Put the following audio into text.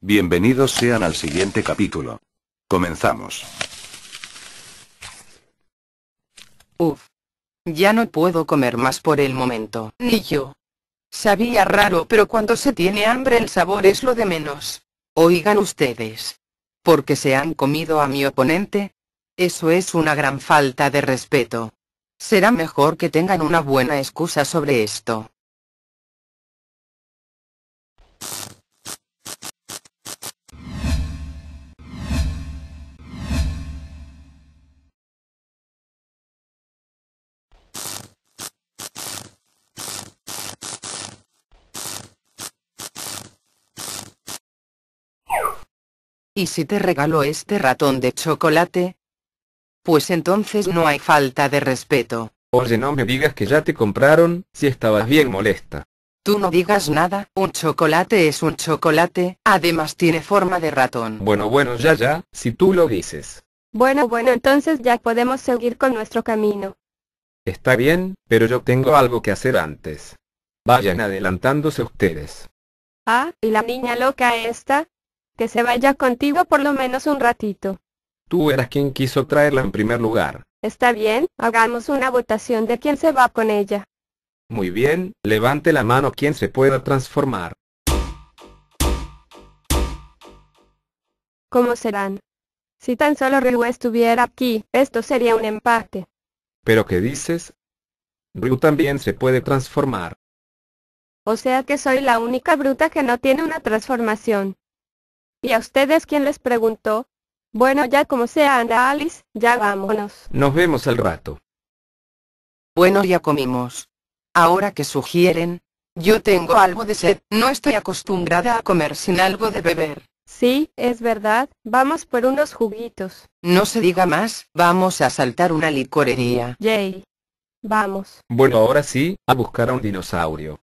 Bienvenidos sean al siguiente capítulo. Comenzamos. Uf. Ya no puedo comer más por el momento. Ni yo. Sabía raro, pero cuando se tiene hambre el sabor es lo de menos. Oigan ustedes. ¿Por qué se han comido a mi oponente. Eso es una gran falta de respeto. Será mejor que tengan una buena excusa sobre esto. ¿Y si te regalo este ratón de chocolate? Pues entonces no hay falta de respeto. Oye, no me digas que ya te compraron, si estabas bien molesta. Tú no digas nada, un chocolate es un chocolate, además tiene forma de ratón. Bueno, bueno, ya, ya, si tú lo dices. Bueno, bueno, entonces ya podemos seguir con nuestro camino. Está bien, pero yo tengo algo que hacer antes. Vayan adelantándose ustedes. Ah, ¿y la niña loca esta? que se vaya contigo por lo menos un ratito. Tú eras quien quiso traerla en primer lugar. Está bien, hagamos una votación de quién se va con ella. Muy bien, levante la mano quien se pueda transformar. ¿Cómo serán? Si tan solo Ryu estuviera aquí, esto sería un empate. ¿Pero qué dices? Ryu también se puede transformar. O sea que soy la única bruta que no tiene una transformación. ¿Y a ustedes quién les preguntó? Bueno, ya como sea, anda Alice, ya vámonos. Nos vemos al rato. Bueno, ya comimos. Ahora que sugieren, yo tengo algo de sed, no estoy acostumbrada a comer sin algo de beber. Sí, es verdad, vamos por unos juguitos. No se diga más, vamos a saltar una licorería. Jay, Vamos. Bueno, ahora sí, a buscar a un dinosaurio.